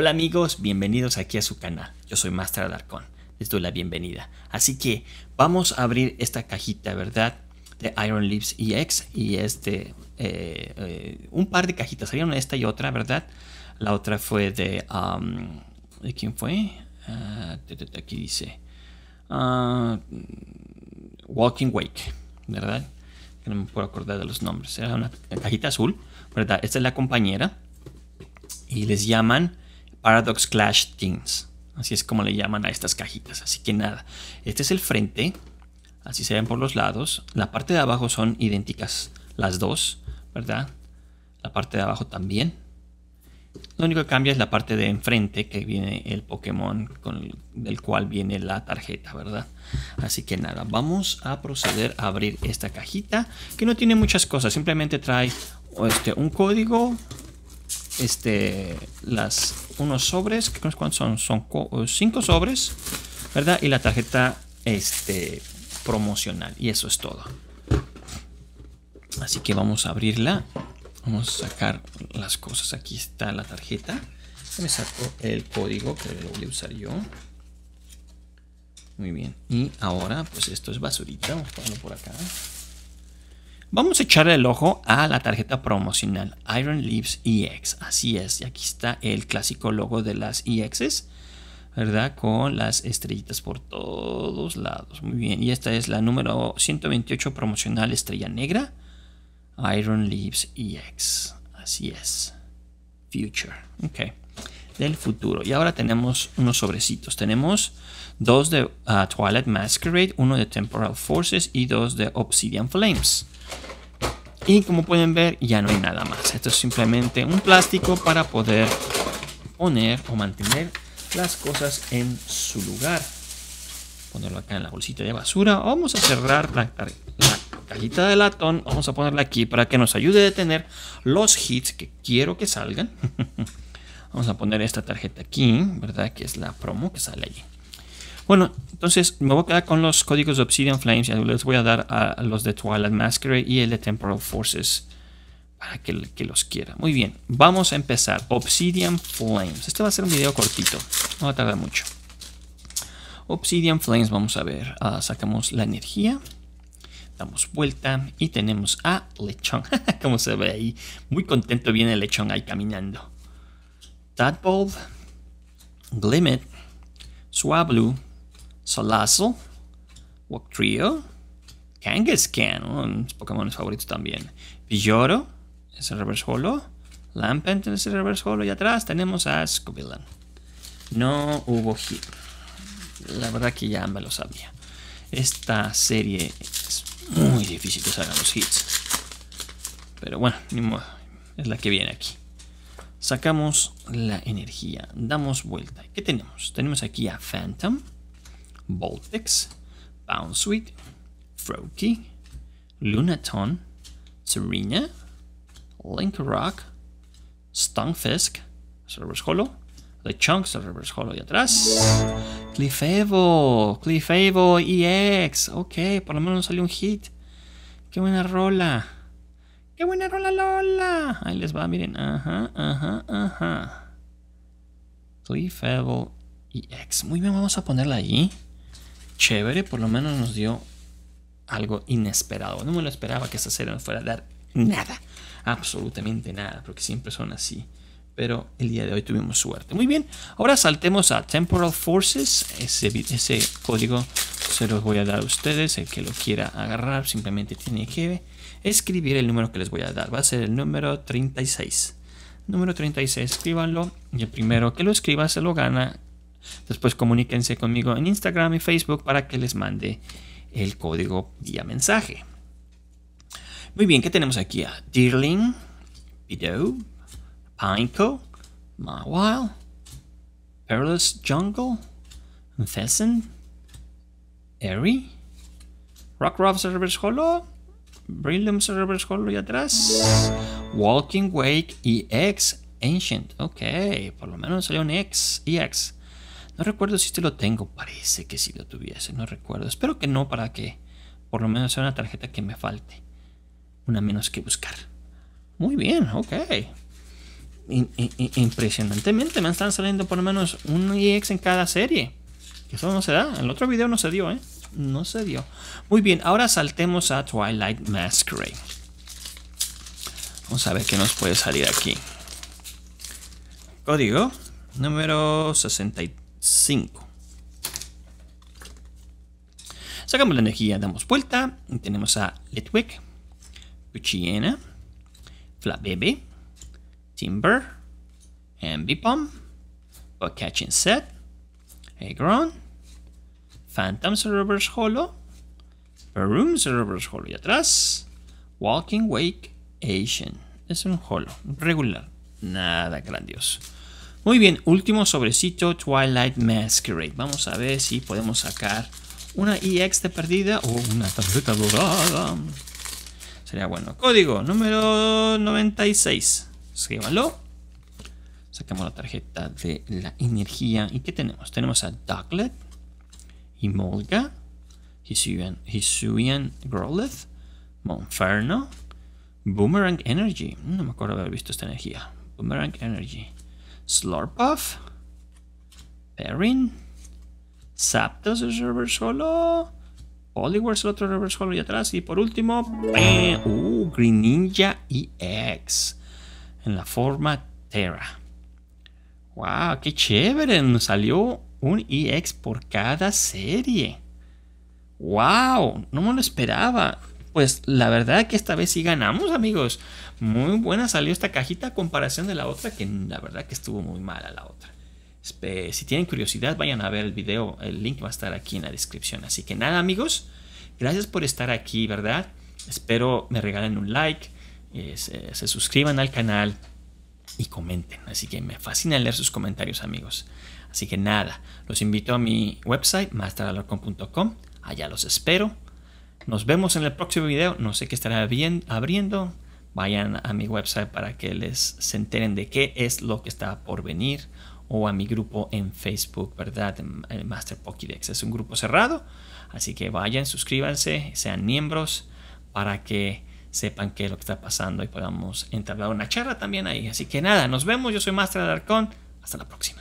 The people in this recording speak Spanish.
Hola amigos, bienvenidos aquí a su canal. Yo soy Master Alarcón. Les doy la bienvenida. Así que vamos a abrir esta cajita, ¿verdad? De Iron Leaves EX y este, eh, un par de cajitas. Había una esta y otra, ¿verdad? La otra fue de, um, ¿de quién fue? Ah, aquí dice ah, Walking Wake, ¿verdad? no me puedo acordar de los nombres. Era una cajita azul, ¿verdad? Esta es la compañera y les llaman Paradox Clash Teams. Así es como le llaman a estas cajitas. Así que nada, este es el frente. Así se ven por los lados. La parte de abajo son idénticas las dos, ¿verdad? La parte de abajo también. Lo único que cambia es la parte de enfrente que viene el Pokémon con del cual viene la tarjeta, ¿verdad? Así que nada, vamos a proceder a abrir esta cajita que no tiene muchas cosas, simplemente trae este, un código, este, las unos sobres, que cuántos son, son eh, cinco sobres, ¿verdad? Y la tarjeta este, promocional. Y eso es todo. Así que vamos a abrirla. Vamos a sacar las cosas. Aquí está la tarjeta. Me saco el código que lo voy a usar yo. Muy bien. Y ahora, pues esto es basurita. Vamos a ponerlo por acá. Vamos a echarle el ojo a la tarjeta promocional Iron Leaves EX. Así es, y aquí está el clásico logo de las EXs, ¿verdad? Con las estrellitas por todos lados. Muy bien, y esta es la número 128 promocional estrella negra. Iron Leaves EX. Así es. Future. Ok. Del futuro. Y ahora tenemos unos sobrecitos. Tenemos dos de ah, Twilight Masquerade, uno de Temporal Forces y dos de Obsidian Flames y como pueden ver ya no hay nada más. Esto es simplemente un plástico para poder poner o mantener las cosas en su lugar. Ponerlo acá en la bolsita de basura. Vamos a cerrar la, cajita de latón. Vamos a ponerla aquí para que nos ayude a detener los hits que quiero que salgan. Vamos a poner esta tarjeta aquí, ¿verdad? Que es la promo que sale allí. Bueno, entonces me voy a quedar con los códigos de Obsidian Flames y les voy a dar a los de Twilight Masquerade y el de Temporal Forces para que, los quiera. Muy bien, vamos a empezar. Obsidian Flames. Este va a ser un video cortito, no va a tardar mucho. Obsidian Flames, vamos a ver. Ah, sacamos la energía. Damos vuelta y tenemos a Lechón. Como se ve ahí. Muy contento viene Lechon Lechón ahí caminando. Tadpole Glimmet. Swablu. Solazo, Trio, Kangaskhan, uno Pokémon favoritos también. Pilloro, es el reverse holo. Lampent es el reverse holo. Y atrás tenemos a Scovillan. No hubo hit. La verdad que ya me lo sabía. Esta serie es muy difícil que salgan los hits. Pero bueno, ni modo. Es la que viene aquí. Sacamos la energía. Damos vuelta. ¿Qué tenemos? Tenemos aquí a Phantom. Baltics, Bounceweed, Froakie, Lunaton, Serena, Linkrock, Stungfisk, Reverse Hollow, The Chunks, Reverse Hollow y atrás. Clifevo, Clifevo EX, ok, por lo menos salió un hit. Qué buena rola. ¡Qué buena rola Lola! Ahí les va, miren. Ajá, ajá, ajá. Clifevo EX. Muy bien, vamos a ponerla ahí chévere, por lo menos nos dio algo inesperado. No me lo esperaba que esta serie nos fuera a dar nada, absolutamente nada, porque siempre son así. Pero el día de hoy tuvimos suerte. Muy bien, ahora saltemos a Temporal Forces. Ese, ese código se los voy a dar a ustedes. El que lo quiera agarrar simplemente tiene que escribir el número que les voy a dar. Va a ser el número 36. Número 36, escríbanlo. Y el primero que lo escriba se lo gana Después comuníquense conmigo en Instagram y Facebook para que les mande el código vía mensaje. Muy bien, ¿qué tenemos aquí? A Deerling, Pineco, Mawile, Perilous Jungle, Thessen, Airy, Rockruff Reverse Hollow, Brillium Reverse Hollow y atrás, Walking Wake y e X Ancient. Ok, por lo menos salió un X, EX. No recuerdo si este lo tengo. Parece que si lo tuviese. No recuerdo. Espero que no para que por lo menos sea una tarjeta que me falte. Una menos que buscar. Muy bien, ok. impresionantemente me están saliendo por lo menos un EX en cada serie. Eso no se da. En el otro video no se dio, ¿eh? No se dio. Muy bien, ahora saltemos a Twilight Masquerade. Vamos a ver qué nos puede salir aquí. Código número 63. 5. Sacamos la energía, damos vuelta. Y tenemos a Litwick, Flat Flabebe, Timber, Ambipom, Catching Set, Egron, Phantoms Reverse Hollow, Rooms Reverse Hollow y atrás, Walking Wake Asian. Es un holo, regular, nada grandioso. Muy bien, último sobrecito, Twilight Masquerade. Vamos a ver si podemos sacar una EX de perdida o una tarjeta dorada. Sería bueno. Código número 96. Escríbanlo. Sacamos la tarjeta de la energía. ¿Y qué tenemos? Tenemos a Ducklet, Molga, Hisuian, Hisuian Growlithe, Monferno, Boomerang Energy. No me acuerdo haber visto esta energía. Boomerang Energy. Slurpuff, Perrin, Zapdos es reverse Solo, es el otro reverse Solo y atrás, y por último, uh, Green Ninja EX en la forma Terra. ¡Wow! ¡Qué chévere! Nos salió un EX por cada serie. ¡Wow! No me lo esperaba pues la verdad que esta vez sí ganamos, amigos. Muy buena salió esta cajita a comparación de la otra, que la verdad que estuvo muy mala la otra. Si tienen curiosidad, vayan a ver el video. El link va a estar aquí en la descripción. Así que nada, amigos. Gracias por estar aquí, ¿verdad? Espero me regalen un like, eh, se, suscriban al canal y comenten. Así que me fascina leer sus comentarios, amigos. Así que nada, los invito a mi website, masteralarcon.com, Allá los espero. Nos vemos en el próximo video. No sé qué estará bien abriendo. Vayan a mi website para que les se enteren de qué es lo que está por venir o a mi grupo en Facebook, ¿verdad? El Master Pokédex. Es un grupo cerrado, así que vayan, suscríbanse, sean miembros para que sepan qué es lo que está pasando y podamos entablar una charla también ahí. Así que nada, nos vemos. Yo soy Master Alarcón. Hasta la próxima.